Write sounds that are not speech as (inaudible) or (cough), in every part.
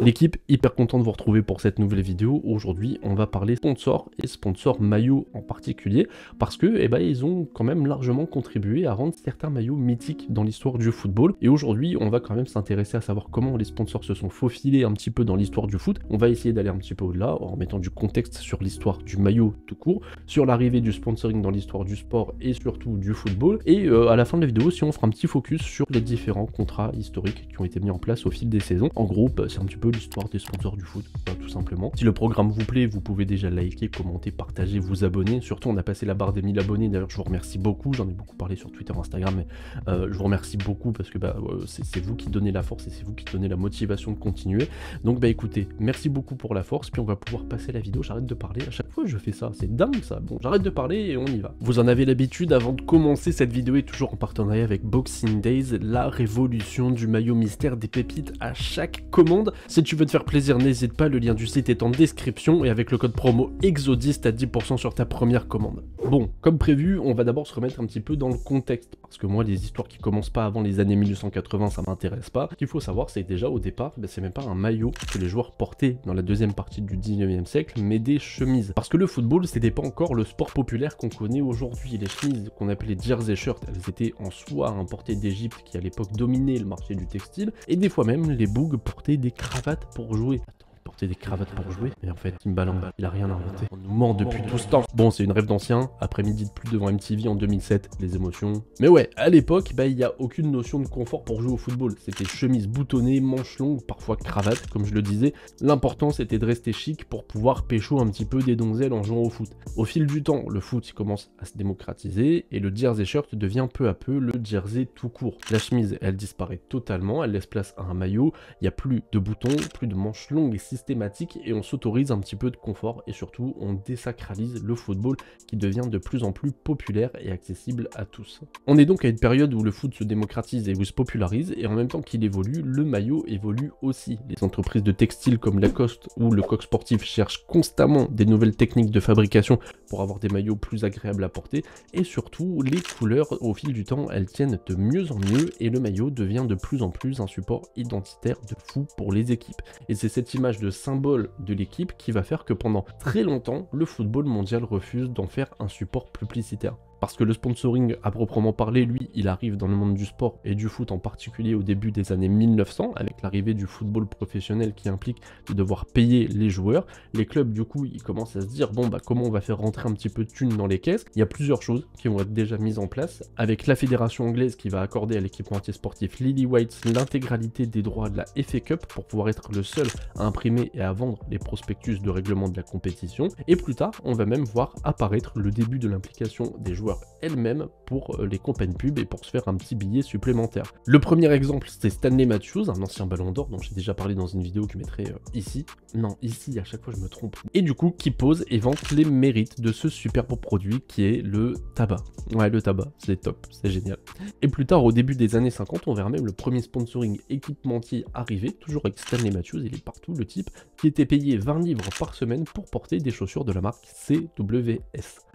L'équipe, hyper content de vous retrouver pour cette nouvelle vidéo. Aujourd'hui, on va parler sponsors et sponsors maillot en particulier parce que, eh ben, ils ont quand même largement contribué à rendre certains maillots mythiques dans l'histoire du football. Et aujourd'hui, on va quand même s'intéresser à savoir comment les sponsors se sont faufilés un petit peu dans l'histoire du foot. On va essayer d'aller un petit peu au-delà en mettant du contexte sur l'histoire du maillot tout court, sur l'arrivée du sponsoring dans l'histoire du sport et surtout du football. Et euh, à la fin de la vidéo, si on fera un petit focus sur les différents contrats historiques qui ont été mis en place au fil des saisons. En groupe, bah, c'est un petit peu l'histoire des sponsors du foot, hein, tout simplement. Si le programme vous plaît, vous pouvez déjà liker, commenter, partager, vous abonner. Surtout, on a passé la barre des 1000 abonnés. D'ailleurs, je vous remercie beaucoup. J'en ai beaucoup parlé sur Twitter, Instagram, mais euh, je vous remercie beaucoup parce que bah, euh, c'est vous qui donnez la force et c'est vous qui donnez la motivation de continuer. Donc, bah écoutez, merci beaucoup pour la force. Puis on va pouvoir passer la vidéo. J'arrête de parler. À chaque fois, je fais ça. C'est dingue ça. Bon, j'arrête de parler et on y va. Vous en avez l'habitude. Avant de commencer, cette vidéo est toujours en partenariat avec Boxing Days, la révolution du maillot mystère des pépites à chaque commande. Si tu veux te faire plaisir, n'hésite pas, le lien du site est en description et avec le code promo EXODIS, à 10% sur ta première commande. Bon, comme prévu, on va d'abord se remettre un petit peu dans le contexte parce que moi, les histoires qui commencent pas avant les années 1980, ça m'intéresse pas. Ce qu'il faut savoir, c'est déjà au départ, ben, c'est même pas un maillot que les joueurs portaient dans la deuxième partie du 19e siècle, mais des chemises. Parce que le football, c'était pas encore le sport populaire qu'on connaît aujourd'hui. Les chemises qu'on appelait jersey shirts, elles étaient en soie importées d'Égypte qui à l'époque dominait le marché du textile. Et des fois même, les bougs portaient des cravates pour jouer porter des cravates pour jouer. Mais en fait, en bas. il a rien inventé. On nous ment depuis tout ce temps. Bon, c'est une rêve d'ancien. Après-midi de plus devant MTV en 2007, les émotions. Mais ouais, à l'époque, bah, il n'y a aucune notion de confort pour jouer au football. C'était chemise boutonnée, manches longues, parfois cravate, comme je le disais. L'important, c'était de rester chic pour pouvoir pécho un petit peu des donzelles en jouant au foot. Au fil du temps, le foot commence à se démocratiser et le jersey shirt devient peu à peu le jersey tout court. La chemise, elle disparaît totalement, elle laisse place à un maillot, il n'y a plus de boutons, plus de manches longues systématique et on s'autorise un petit peu de confort et surtout on désacralise le football qui devient de plus en plus populaire et accessible à tous. On est donc à une période où le foot se démocratise et où se popularise et en même temps qu'il évolue, le maillot évolue aussi. Les entreprises de textile comme Lacoste ou le coq sportif cherchent constamment des nouvelles techniques de fabrication pour avoir des maillots plus agréables à porter et surtout les couleurs au fil du temps elles tiennent de mieux en mieux et le maillot devient de plus en plus un support identitaire de fou pour les équipes. Et c'est cette image de symbole de l'équipe qui va faire que pendant très longtemps, le football mondial refuse d'en faire un support publicitaire parce que le sponsoring à proprement parler, lui, il arrive dans le monde du sport et du foot en particulier au début des années 1900 avec l'arrivée du football professionnel qui implique de devoir payer les joueurs. Les clubs du coup, ils commencent à se dire bon bah comment on va faire rentrer un petit peu de thunes dans les caisses Il y a plusieurs choses qui vont être déjà mises en place avec la fédération anglaise qui va accorder à l'équipementier sportif Lily White l'intégralité des droits de la FA Cup pour pouvoir être le seul à imprimer et à vendre les prospectus de règlement de la compétition et plus tard, on va même voir apparaître le début de l'implication des joueurs elle même pour euh, les compagnes pub et pour se faire un petit billet supplémentaire. Le premier exemple, c'est Stanley Matthews, un ancien ballon d'or dont j'ai déjà parlé dans une vidéo que je mettrai euh, ici. Non, ici, à chaque fois, je me trompe. Et du coup, qui pose et vante les mérites de ce superbe produit qui est le tabac. Ouais, le tabac, c'est top, c'est génial. Et plus tard, au début des années 50, on verra même le premier sponsoring équipementier arriver, toujours avec Stanley Matthews, il est partout, le type, qui était payé 20 livres par semaine pour porter des chaussures de la marque CWS.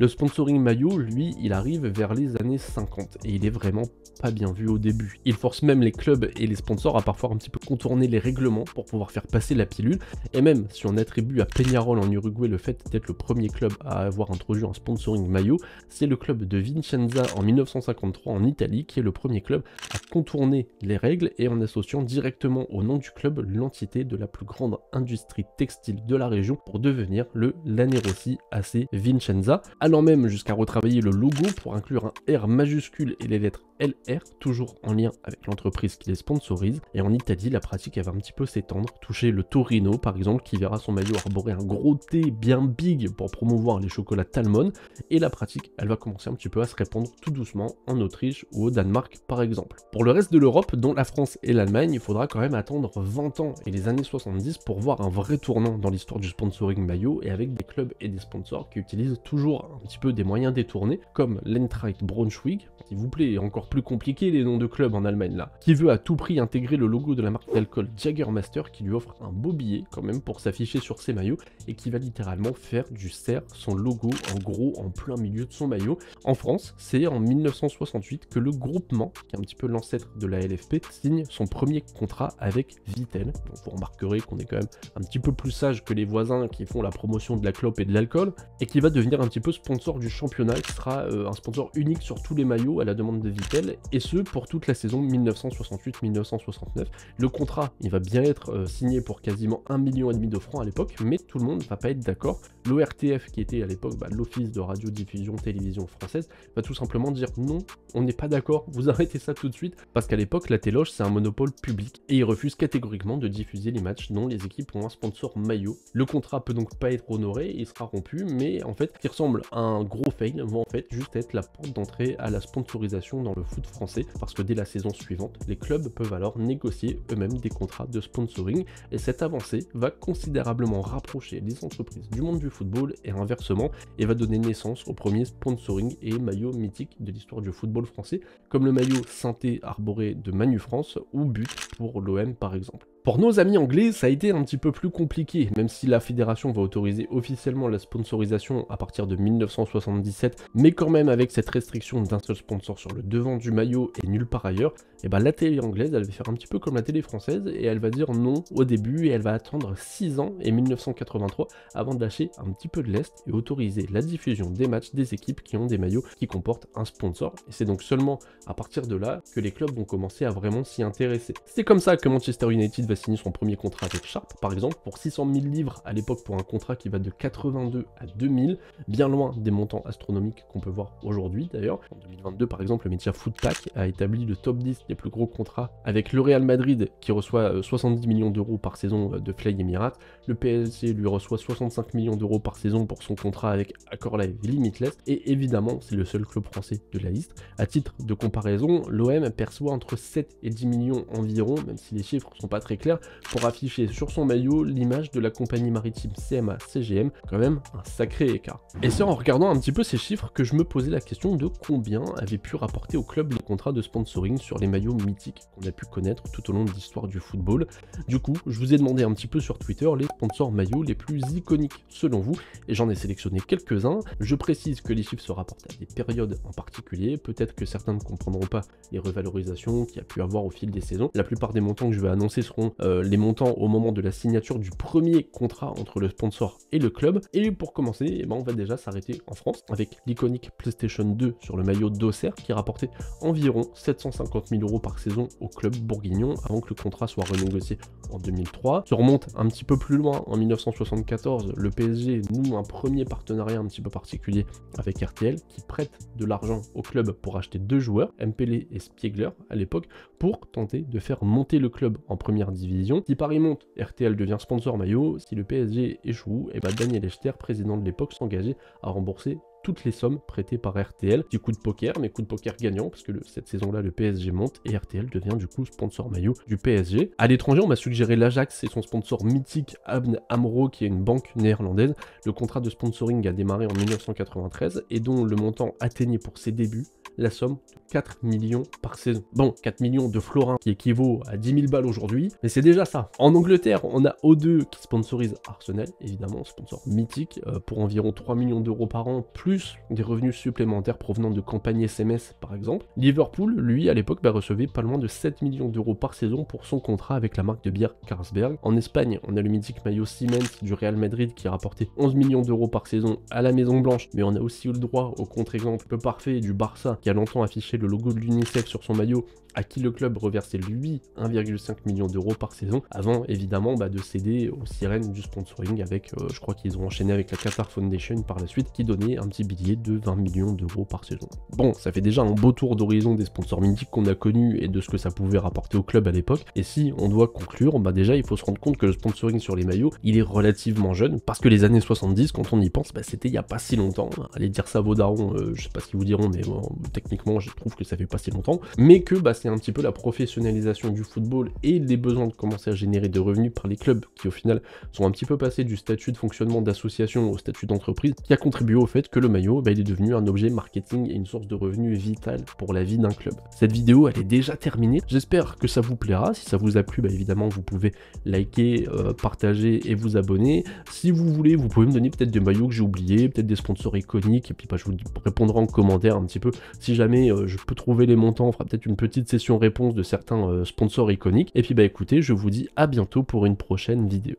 Le sponsoring maillot, lui, il arrive vers les années 50 et il est vraiment pas bien vu au début. Il force même les clubs et les sponsors à parfois un petit peu contourner les règlements pour pouvoir faire passer la pilule. Et même si on attribue à Peñarol en Uruguay le fait d'être le premier club à avoir introduit un sponsoring maillot, c'est le club de Vincenza en 1953 en Italie qui est le premier club à contourner les règles et en associant directement au nom du club l'entité de la plus grande industrie textile de la région pour devenir le Lanerossi AC Vincenza, allant même jusqu'à retravailler le logo pour inclure un R majuscule et les lettres LR, toujours en lien avec l'entreprise qui les sponsorise. Et en Italie, la pratique elle va un petit peu s'étendre, toucher le Torino par exemple, qui verra son maillot arborer un gros T bien big pour promouvoir les chocolats Talmon. Et la pratique, elle va commencer un petit peu à se répandre tout doucement en Autriche ou au Danemark par exemple. Pour le reste de l'Europe, dont la France et l'Allemagne, il faudra quand même attendre 20 ans et les années 70 pour voir un vrai tournant dans l'histoire du sponsoring maillot et avec des clubs et des sponsors qui utilisent toujours un petit peu des moyens détournés comme l'Eintracht Braunschweig, s'il vous plaît, encore plus compliqué les noms de clubs en Allemagne là, qui veut à tout prix intégrer le logo de la marque d'alcool Jaggermaster qui lui offre un beau billet quand même pour s'afficher sur ses maillots et qui va littéralement faire du cerf son logo en gros en plein milieu de son maillot. En France, c'est en 1968 que le groupement, qui est un petit peu l'ancêtre de la LFP, signe son premier contrat avec Vitel. vous remarquerez qu'on est quand même un petit peu plus sage que les voisins qui font la promotion de la clope et de l'alcool et qui va devenir un petit peu sponsor du championnat extra euh, un sponsor unique sur tous les maillots à la demande de Vittel, et ce pour toute la saison 1968-1969. Le contrat, il va bien être euh, signé pour quasiment 1,5 million et de francs à l'époque, mais tout le monde ne va pas être d'accord. L'ORTF, qui était à l'époque bah, l'Office de radio diffusion télévision française, va tout simplement dire non, on n'est pas d'accord, vous (laughs) arrêtez ça tout de suite, parce qu'à l'époque, la Téloge, c'est un monopole public, et il refuse catégoriquement de diffuser les matchs dont les équipes ont un sponsor maillot. Le contrat peut donc pas être honoré, il sera rompu, mais en fait, qui ressemble à un gros fail, mais en fait, juste être la porte d'entrée à la sponsorisation dans le foot français parce que dès la saison suivante, les clubs peuvent alors négocier eux-mêmes des contrats de sponsoring et cette avancée va considérablement rapprocher les entreprises du monde du football et inversement et va donner naissance au premier sponsoring et maillot mythique de l'histoire du football français comme le maillot synthé arboré de Manu France ou but pour l'OM par exemple. Pour nos amis anglais, ça a été un petit peu plus compliqué, même si la fédération va autoriser officiellement la sponsorisation à partir de 1977, mais quand même avec cette restriction d'un seul sponsor sur le devant du maillot et nulle part ailleurs, et eh ben la télé anglaise, elle va faire un petit peu comme la télé française et elle va dire non au début et elle va attendre 6 ans et 1983 avant de lâcher un petit peu de l'Est et autoriser la diffusion des matchs des équipes qui ont des maillots qui comportent un sponsor. Et c'est donc seulement à partir de là que les clubs vont commencer à vraiment s'y intéresser. C'est comme ça que Manchester United va signer son premier contrat avec Sharp, par exemple, pour 600 000 livres à l'époque pour un contrat qui va de 82 à 2000, bien loin des montants astronomiques qu'on peut voir aujourd'hui d'ailleurs. En 2022, par exemple, le média foot Pack a établi le top 10 les plus gros contrats, avec le Real Madrid qui reçoit 70 euh, millions d'euros par saison euh, de Fly Emirates, le PSG lui reçoit 65 millions d'euros par saison pour son contrat avec Accor Live Limitless, et évidemment c'est le seul club français de la liste. À titre de comparaison, l'OM perçoit entre 7 et 10 millions environ, même si les chiffres sont pas très clairs, pour afficher sur son maillot l'image de la compagnie maritime CMA CGM, quand même un sacré écart. Et c'est en regardant un petit peu ces chiffres que je me posais la question de combien avait pu rapporter au club le contrat de sponsoring sur les mythique mythiques qu'on a pu connaître tout au long de l'histoire du football. Du coup, je vous ai demandé un petit peu sur Twitter les sponsors maillots les plus iconiques selon vous, et j'en ai sélectionné quelques-uns. Je précise que les chiffres se rapportent à des périodes en particulier, peut-être que certains ne comprendront pas les revalorisations qu'il y a pu avoir au fil des saisons. La plupart des montants que je vais annoncer seront euh, les montants au moment de la signature du premier contrat entre le sponsor et le club. Et pour commencer, eh ben, on va déjà s'arrêter en France avec l'iconique PlayStation 2 sur le maillot d'Auxerre qui rapportait environ 750 000 euros par saison au club bourguignon avant que le contrat soit renégocié en 2003. Se remonte un petit peu plus loin en 1974, le PSG noue un premier partenariat un petit peu particulier avec RTL qui prête de l'argent au club pour acheter deux joueurs, mpl et Spiegler à l'époque, pour tenter de faire monter le club en première division. Si Paris monte, RTL devient sponsor maillot. Si le PSG échoue, et eh bah ben Daniel Echter, président de l'époque, s'engageait à rembourser toutes les sommes prêtées par RTL. Du coup de poker, mais coup de poker gagnant, parce que cette saison-là, le PSG monte et RTL devient du coup sponsor maillot du PSG. À l'étranger, on m'a suggéré l'Ajax et son sponsor mythique Abn Amro, qui est une banque néerlandaise. Le contrat de sponsoring a démarré en 1993 et dont le montant atteignait pour ses débuts la somme de 4 millions par saison. Bon, 4 millions de florins qui équivaut à 10 000 balles aujourd'hui, mais c'est déjà ça. En Angleterre, on a O2 qui sponsorise Arsenal, évidemment, sponsor mythique, euh, pour environ 3 millions d'euros par an, plus des revenus supplémentaires provenant de campagnes SMS par exemple. Liverpool, lui, à l'époque, bah, recevait pas loin de 7 millions d'euros par saison pour son contrat avec la marque de bière Carlsberg. En Espagne, on a le mythique maillot Siemens du Real Madrid qui a rapporté 11 millions d'euros par saison à la Maison Blanche, mais on a aussi eu le droit au contre-exemple parfait du Barça a longtemps affiché le logo de l'UNICEF sur son maillot, à qui le club reversait lui 1,5 million d'euros par saison, avant évidemment bah, de céder aux sirènes du sponsoring avec, euh, je crois qu'ils ont enchaîné avec la Qatar Foundation par la suite, qui donnait un petit billet de 20 millions d'euros par saison. Bon, ça fait déjà un beau tour d'horizon des sponsors mythiques qu'on a connus et de ce que ça pouvait rapporter au club à l'époque, et si on doit conclure, bah déjà il faut se rendre compte que le sponsoring sur les maillots, il est relativement jeune, parce que les années 70, quand on y pense, bah, c'était il n'y a pas si longtemps, allez dire ça vos darons, euh, je sais pas ce qu'ils vous diront, mais bon, techniquement, je trouve que ça fait pas si longtemps, mais que bah, c'est un petit peu la professionnalisation du football et les besoins de commencer à générer de revenus par les clubs qui, au final, sont un petit peu passés du statut de fonctionnement d'association au statut d'entreprise, qui a contribué au fait que le maillot, bah, il est devenu un objet marketing et une source de revenus vitale pour la vie d'un club. Cette vidéo, elle est déjà terminée. J'espère que ça vous plaira. Si ça vous a plu, bah, évidemment, vous pouvez liker, euh, partager et vous abonner. Si vous voulez, vous pouvez me donner peut-être des maillots que j'ai oubliés, peut-être des sponsors iconiques, et puis bah, je vous répondrai en commentaire un petit peu si jamais euh, je peux trouver les montants, on fera peut-être une petite session réponse de certains euh, sponsors iconiques. Et puis bah écoutez, je vous dis à bientôt pour une prochaine vidéo.